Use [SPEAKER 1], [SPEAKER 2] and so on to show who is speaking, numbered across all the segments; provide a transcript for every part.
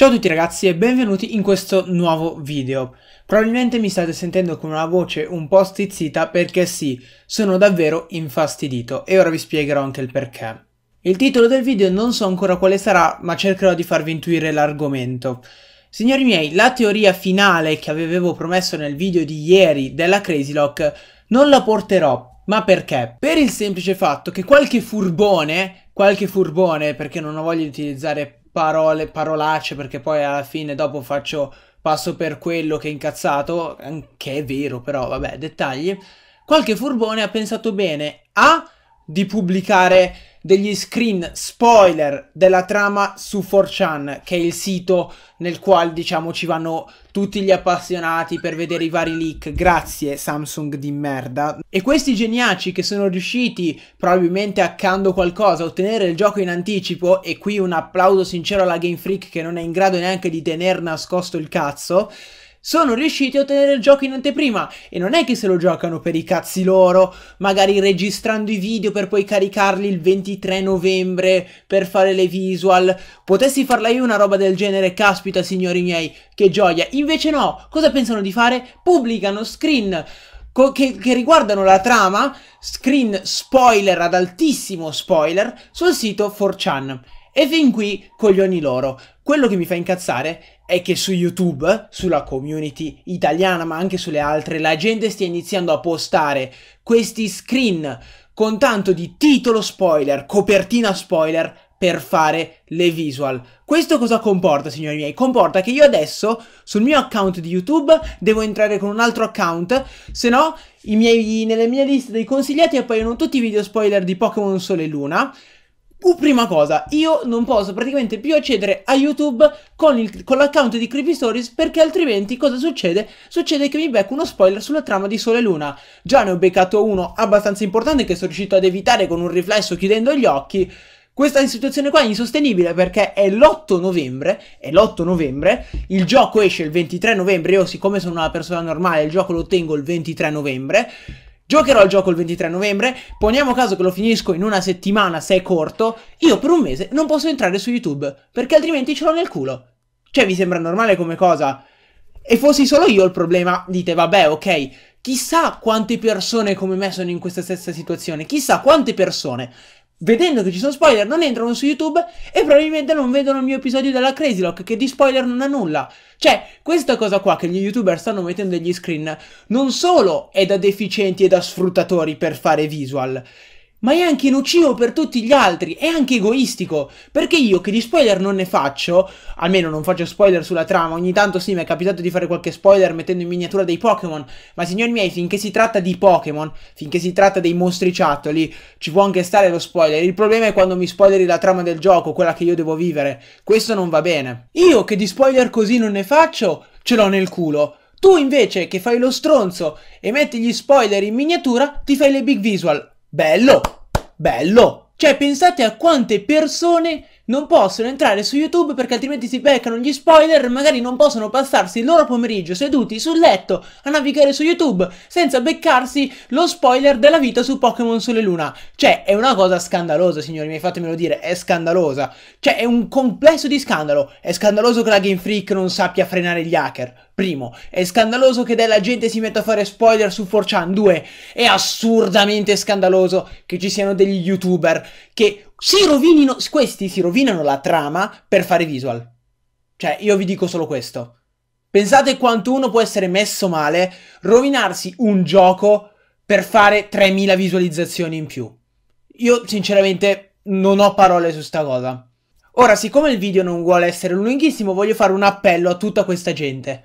[SPEAKER 1] Ciao a tutti ragazzi e benvenuti in questo nuovo video. Probabilmente mi state sentendo con una voce un po' stizzita perché sì, sono davvero infastidito e ora vi spiegherò anche il perché. Il titolo del video non so ancora quale sarà ma cercherò di farvi intuire l'argomento. Signori miei, la teoria finale che avevo promesso nel video di ieri della Crazy Lock non la porterò ma perché? Per il semplice fatto che qualche furbone, qualche furbone perché non ho voglia di utilizzare parole, parolacce, perché poi alla fine dopo faccio passo per quello che è incazzato, che è vero, però vabbè, dettagli. Qualche furbone ha pensato bene a di pubblicare degli screen spoiler della trama su 4chan, che è il sito nel quale diciamo ci vanno tutti gli appassionati per vedere i vari leak. Grazie Samsung di merda. E questi geniaci che sono riusciti, probabilmente hackando qualcosa, a ottenere il gioco in anticipo, e qui un applauso sincero alla Game Freak che non è in grado neanche di tener nascosto il cazzo, sono riusciti a ottenere il gioco in anteprima e non è che se lo giocano per i cazzi loro, magari registrando i video per poi caricarli il 23 novembre per fare le visual. Potessi farla io una roba del genere, caspita signori miei, che gioia. Invece no, cosa pensano di fare? Pubblicano screen che, che, riguardano la trama, screen spoiler ad altissimo spoiler, sul sito 4chan. E fin qui coglioni loro. Quello che mi fa incazzare è che su YouTube, sulla community italiana, ma anche sulle altre, la gente stia iniziando a postare questi screen con tanto di titolo spoiler, copertina spoiler per fare le visual. Questo cosa comporta, signori miei? Comporta che io adesso sul mio account di YouTube devo entrare con un altro account, se no miei, nelle mie liste dei consigliati appaiono tutti i video spoiler di Pokémon Sole e Luna Uh, prima cosa, io non posso praticamente più accedere a YouTube con, l'account di Creepy Stories perché altrimenti cosa succede? Succede che mi becco uno spoiler sulla trama di Sole e Luna. Già ne ho beccato uno abbastanza importante che sono riuscito ad evitare con un riflesso chiudendo gli occhi. Questa situazione qua è insostenibile perché è l'8 novembre, è l'8 novembre, il gioco esce il 23 novembre, io siccome sono una persona normale il gioco lo ottengo il 23 novembre, Giocherò il gioco il 23 novembre, poniamo caso che lo finisco in una settimana se è corto, io per un mese non posso entrare su YouTube, perché altrimenti ce l'ho nel culo. Cioè, vi sembra normale come cosa? E fossi solo io il problema, dite, vabbè, ok, chissà quante persone come me sono in questa stessa situazione, chissà quante persone vedendo che ci sono spoiler non entrano su YouTube e probabilmente non vedono il mio episodio della Crazy Lock che di spoiler non ha nulla. Cioè, questa cosa qua che gli youtuber stanno mettendo degli screen non solo è da deficienti e da sfruttatori per fare visual, ma è anche nocivo per tutti gli altri, è anche egoistico, perché io che di spoiler non ne faccio, almeno non faccio spoiler sulla trama, ogni tanto sì mi è capitato di fare qualche spoiler mettendo in miniatura dei Pokémon, ma signori miei finché si tratta di Pokémon, finché si tratta dei mostriciattoli, ci può anche stare lo spoiler, il problema è quando mi spoileri la trama del gioco, quella che io devo vivere, questo non va bene. Io che di spoiler così non ne faccio, ce l'ho nel culo, tu invece che fai lo stronzo e metti gli spoiler in miniatura ti fai le big visual. Bello! Bello! Cioè, pensate a quante persone non possono entrare su YouTube perché altrimenti si beccano gli spoiler e magari non possono passarsi il loro pomeriggio seduti sul letto a navigare su YouTube senza beccarsi lo spoiler della vita su Pokémon Sole Luna. Cioè, è una cosa scandalosa, signori miei, fatemelo dire, è scandalosa. Cioè, è un complesso di scandalo. È scandaloso che la Game Freak non sappia frenare gli hacker. Primo, è scandaloso che della gente si metta a fare spoiler su 4chan. 2, è assurdamente scandaloso che ci siano degli youtuber che si rovinino, questi si rovinano la trama per fare visual. Cioè, io vi dico solo questo. Pensate quanto uno può essere messo male, rovinarsi un gioco per fare 3000 visualizzazioni in più. Io sinceramente non ho parole su sta cosa. Ora, siccome il video non vuole essere lunghissimo, voglio fare un appello a tutta questa gente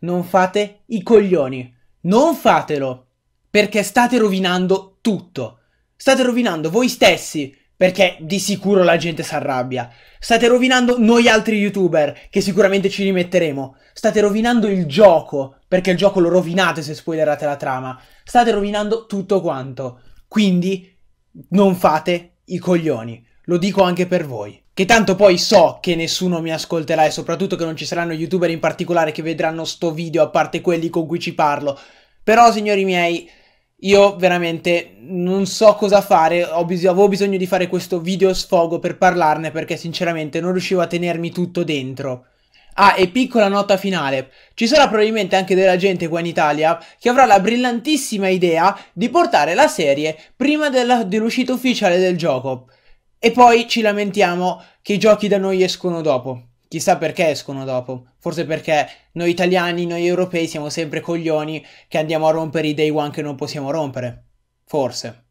[SPEAKER 1] non fate i coglioni. Non fatelo! Perché state rovinando tutto. State rovinando voi stessi, perché di sicuro la gente si arrabbia. State rovinando noi altri youtuber, che sicuramente ci rimetteremo. State rovinando il gioco, perché il gioco lo rovinate se spoilerate la trama. State rovinando tutto quanto. Quindi non fate i coglioni lo dico anche per voi. Che tanto poi so che nessuno mi ascolterà e soprattutto che non ci saranno youtuber in particolare che vedranno sto video, a parte quelli con cui ci parlo. Però, signori miei, io veramente non so cosa fare, bis avevo bisogno di fare questo video sfogo per parlarne perché sinceramente non riuscivo a tenermi tutto dentro. Ah, e piccola nota finale, ci sarà probabilmente anche della gente qua in Italia che avrà la brillantissima idea di portare la serie prima dell'uscita dell ufficiale del gioco. E poi ci lamentiamo che i giochi da noi escono dopo. Chissà perché escono dopo. Forse perché noi italiani, noi europei siamo sempre coglioni che andiamo a rompere i day one che non possiamo rompere. Forse.